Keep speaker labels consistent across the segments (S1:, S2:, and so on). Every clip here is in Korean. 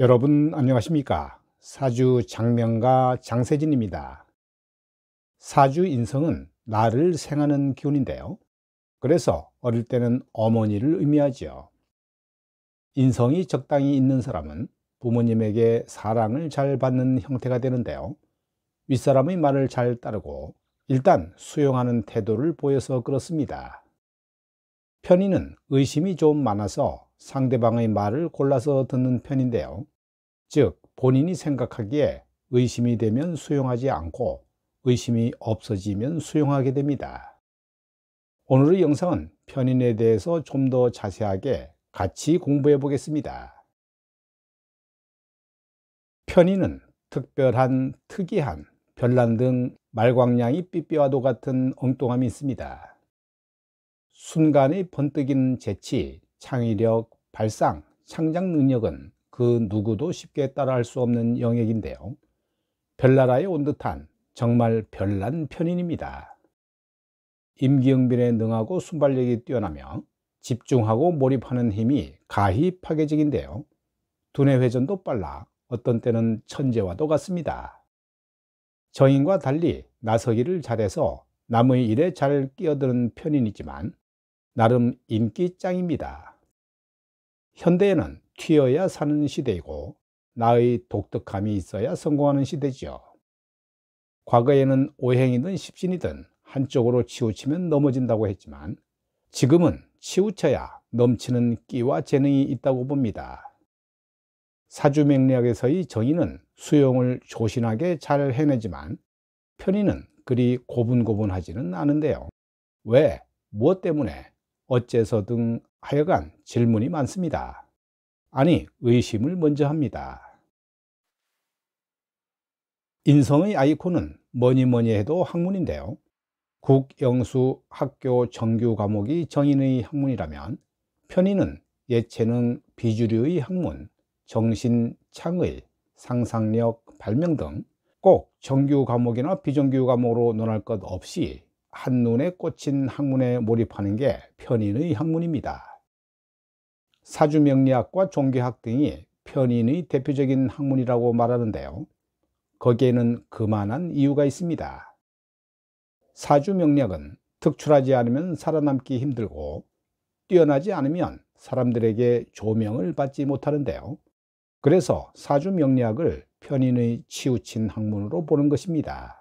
S1: 여러분 안녕하십니까 사주 장명가 장세진입니다 사주 인성은 나를 생하는 기운인데요 그래서 어릴 때는 어머니를 의미하지요 인성이 적당히 있는 사람은 부모님에게 사랑을 잘 받는 형태가 되는데요 윗사람의 말을 잘 따르고 일단 수용하는 태도를 보여서 그렇습니다 편의는 의심이 좀 많아서 상대방의 말을 골라서 듣는 편인데요. 즉, 본인이 생각하기에 의심이 되면 수용하지 않고 의심이 없어지면 수용하게 됩니다. 오늘의 영상은 편인에 대해서 좀 더 자세하게 같이 공부해 보겠습니다. 편인은 특별한, 특이한, 별난 등 말광량이 삐삐와도 같은 엉뚱함이 있습니다. 순간의 번뜩인 재치, 창의력, 발상, 창작 능력은 그 누구도 쉽게 따라할 수 없는 영역인데요. 별나라에 온 듯한 정말 별난 편인입니다. 임기응변에 능하고 순발력이 뛰어나며 집중하고 몰입하는 힘이 가히 파괴적인데요. 두뇌 회전도 빨라 어떤 때는 천재와도 같습니다. 정인과 달리 나서기를 잘해서 남의 일에 잘 끼어드는 편인이지만 나름 인기짱입니다. 현대에는 튀어야 사는 시대이고 나의 독특함이 있어야 성공하는 시대지요. 과거에는 오행이든 십신이든 한쪽으로 치우치면 넘어진다고 했지만 지금은 치우쳐야 넘치는 끼와 재능이 있다고 봅니다. 사주맥리학에서의 정의는 수용을 조신하게 잘 해내지만 편의는 그리 고분고분하지는 않은데요. 왜? 무엇 때문에? 어째서 등 하여간 질문이 많습니다. 아니, 의심을 먼저 합니다. 인성의 아이콘은 뭐니 뭐니 해도 학문인데요. 국영수 학교 정규 과목이 정인의 학문이라면 편의는 예체능 비주류의 학문, 정신, 창의, 상상력, 발명 등 꼭 정규 과목이나 비정규 과목으로 논할 것 없이 한눈에 꽂힌 학문에 몰입하는 게 편인의 학문입니다. 사주명리학과 종교학 등이 편인의 대표적인 학문이라고 말하는데요. 거기에는 그만한 이유가 있습니다. 사주명리학은 특출하지 않으면 살아남기 힘들고 뛰어나지 않으면 사람들에게 조명을 받지 못하는데요. 그래서 사주명리학을 편인의 치우친 학문으로 보는 것입니다.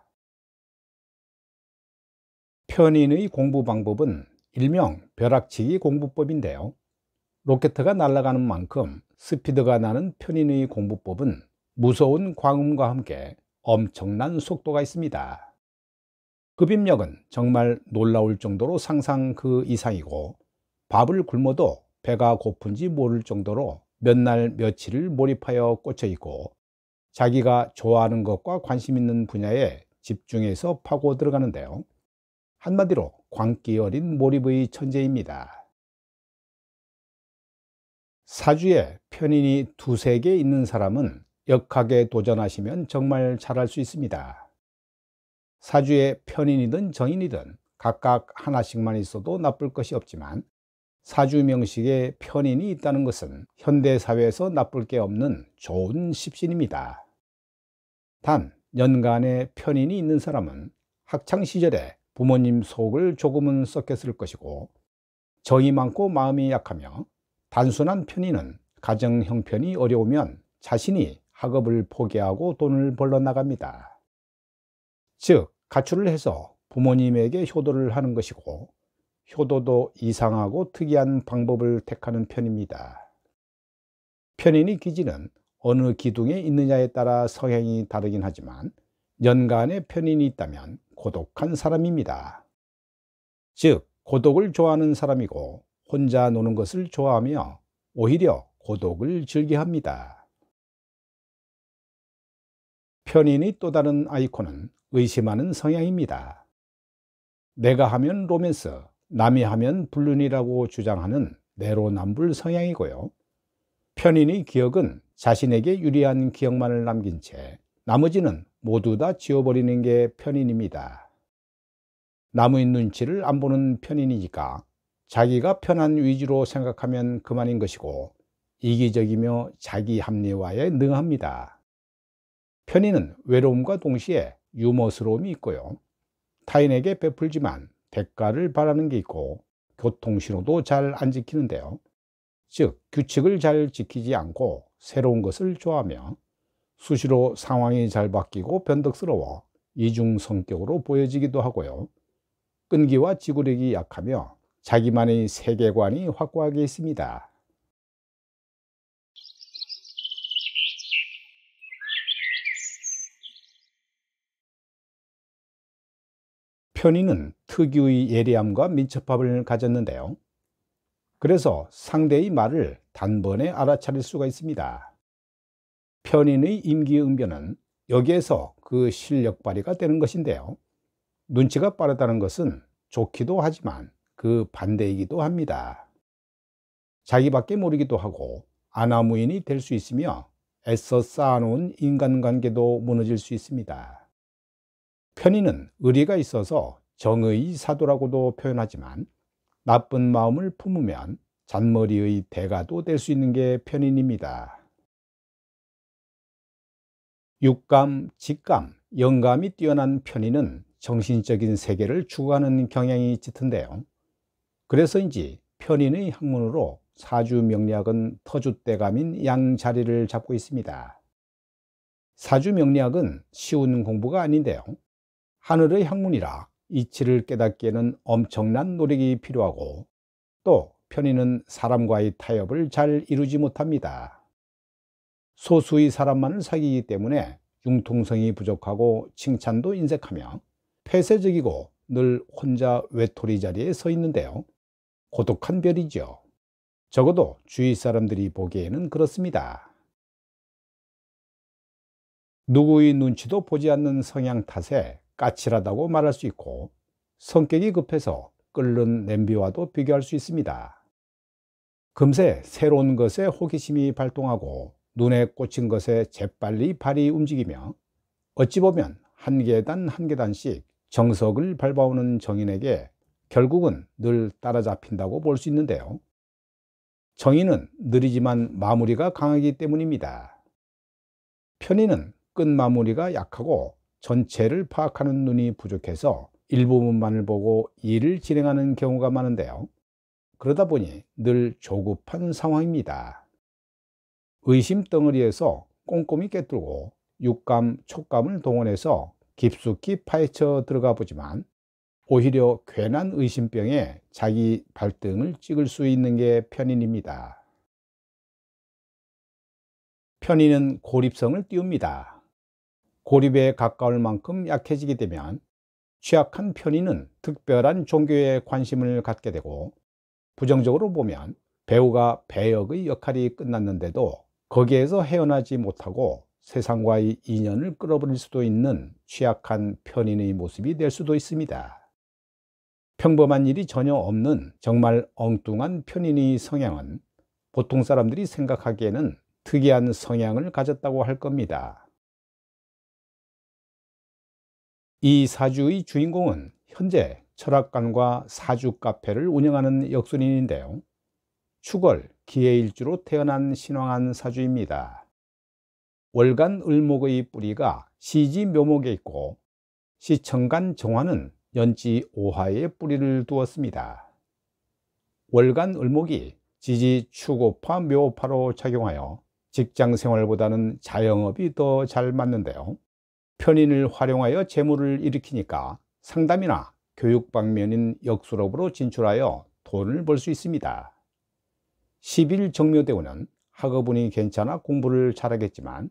S1: 편인의 공부 방법은 일명 벼락치기 공부법인데요. 로켓트가 날아가는 만큼 스피드가 나는 편인의 공부법은 무서운 광음과 함께 엄청난 속도가 있습니다. 급입력은 그 정말 놀라울 정도로 상상 그 이상이고 밥을 굶어도 배가 고픈지 모를 정도로 몇 날 며칠을 몰입하여 꽂혀 있고 자기가 좋아하는 것과 관심 있는 분야에 집중해서 파고 들어가는데요. 한마디로 광기 어린 몰입의 천재입니다. 사주에 편인이 두세 개 있는 사람은 역학에 도전하시면 정말 잘할 수 있습니다. 사주에 편인이든 정인이든 각각 하나씩만 있어도 나쁠 것이 없지만 사주 명식에 편인이 있다는 것은 현대사회에서 나쁠 게 없는 좋은 십신입니다. 단, 연간에 편인이 있는 사람은 학창시절에 부모님 속을 조금은 썩였을 것이고 정이 많고 마음이 약하며 단순한 편인은 가정 형편이 어려우면 자신이 학업을 포기하고 돈을 벌러 나갑니다. 즉, 가출을 해서 부모님에게 효도를 하는 것이고 효도도 이상하고 특이한 방법을 택하는 편입니다. 편인의 기지는 어느 기둥에 있느냐에 따라 성향이 다르긴 하지만 연간에 편인이 있다면 고독한 사람입니다. 즉, 고독을 좋아하는 사람이고 혼자 노는 것을 좋아하며 오히려 고독을 즐겨합니다. 편인이또 다른 아이콘은 의심하는 성향입니다. 내가 하면 로맨스, 남이 하면 불륜이라고 주장하는 내로남불 성향이고요. 편인의 기억은 자신에게 유리한 기억만을 남긴 채 나머지는 모두 다 지워버리는 게 편인입니다. 남의 눈치를 안 보는 편인이니까 자기가 편한 위주로 생각하면 그만인 것이고 이기적이며 자기 합리화에 능합니다. 편인은 외로움과 동시에 유머스러움이 있고요. 타인에게 베풀지만 대가를 바라는 게 있고 교통신호도 잘 안 지키는데요. 즉 규칙을 잘 지키지 않고 새로운 것을 좋아하며 수시로 상황이 잘 바뀌고 변덕스러워 이중 성격으로 보여지기도 하고요. 끈기와 지구력이 약하며 자기만의 세계관이 확고하게 있습니다. 편의는 특유의 예리함과 민첩함을 가졌는데요. 그래서 상대의 말을 단번에 알아차릴 수가 있습니다. 편인의 임기응변은 여기에서 그 실력 발휘가 되는 것인데요. 눈치가 빠르다는 것은 좋기도 하지만 그 반대이기도 합니다. 자기밖에 모르기도 하고 아나무인이 될 수 있으며 애써 쌓아놓은 인간관계도 무너질 수 있습니다. 편인은 의리가 있어서 정의 사도라고도 표현하지만 나쁜 마음을 품으면 잔머리의 대가도 될 수 있는 게 편인입니다. 육감, 직감, 영감이 뛰어난 편인은 정신적인 세계를 추구하는 경향이 짙은데요. 그래서인지 편인의 학문으로 사주 명리학은 터줏대감인 양자리를 잡고 있습니다. 사주 명리학은 쉬운 공부가 아닌데요. 하늘의 학문이라 이치를 깨닫기에는 엄청난 노력이 필요하고 또 편인은 사람과의 타협을 잘 이루지 못합니다. 소수의 사람만을 사귀기 때문에 융통성이 부족하고 칭찬도 인색하며 폐쇄적이고 늘 혼자 외톨이 자리에 서 있는데요. 고독한 별이죠. 적어도 주위 사람들이 보기에는 그렇습니다. 누구의 눈치도 보지 않는 성향 탓에 까칠하다고 말할 수 있고 성격이 급해서 끓는 냄비와도 비교할 수 있습니다. 금세 새로운 것에 호기심이 발동하고 눈에 꽂힌 것에 재빨리 발이 움직이며 어찌 보면 한 계단 한 계단씩 정석을 밟아오는 정인에게 결국은 늘 따라잡힌다고 볼 수 있는데요. 정인은 느리지만 마무리가 강하기 때문입니다. 편의는 끝 마무리가 약하고 전체를 파악하는 눈이 부족해서 일부분만을 보고 일을 진행하는 경우가 많은데요. 그러다 보니 늘 조급한 상황입니다. 의심 덩어리에서 꼼꼼히 깨뚫고 육감, 촉감을 동원해서 깊숙이 파헤쳐 들어가 보지만 오히려 괜한 의심병에 자기 발등을 찍을 수 있는 게 편인입니다. 편인은 고립성을 띄웁니다. 고립에 가까울 만큼 약해지게 되면 취약한 편인은 특별한 종교에 관심을 갖게 되고 부정적으로 보면 배우가 배역의 역할이 끝났는데도 거기에서 헤어나지 못하고 세상과의 인연을 끌어버릴 수도 있는 취약한 편인의 모습이 될 수도 있습니다. 평범한 일이 전혀 없는 정말 엉뚱한 편인의 성향은 보통 사람들이 생각하기에는 특이한 성향을 가졌다고 할 겁니다. 이 사주의 주인공은 현재 철학관과 사주 카페를 운영하는 역순인인데요. 축월, 기해일주로 태어난 신왕한 사주입니다. 월간 을목의 뿌리가 시지 묘목에 있고 시청간 정화는 연지 오화의 뿌리를 두었습니다. 월간 을목이 지지 추고파 묘파로 작용하여 직장 생활보다는 자영업이 더 잘 맞는데요. 편인을 활용하여 재물을 일으키니까 상담이나 교육 방면인 역수업으로 진출하여 돈을 벌 수 있습니다. 10일 정묘대운은 학업운이 괜찮아 공부를 잘하겠지만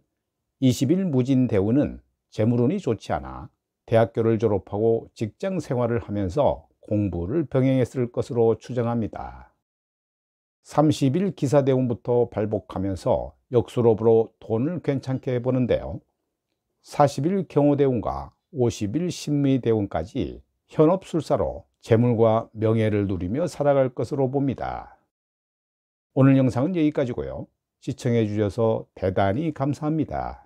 S1: 20일 무진대운은 재물운이 좋지 않아 대학교를 졸업하고 직장 생활을 하면서 공부를 병행했을 것으로 추정합니다. 30일 기사대운부터 발복하면서 역수로부로 돈을 괜찮게 보는데요 40일 경호대운과 50일 신미대운까지 현업술사로 재물과 명예를 누리며 살아갈 것으로 봅니다. 오늘 영상은 여기까지고요. 시청해 주셔서 대단히 감사합니다.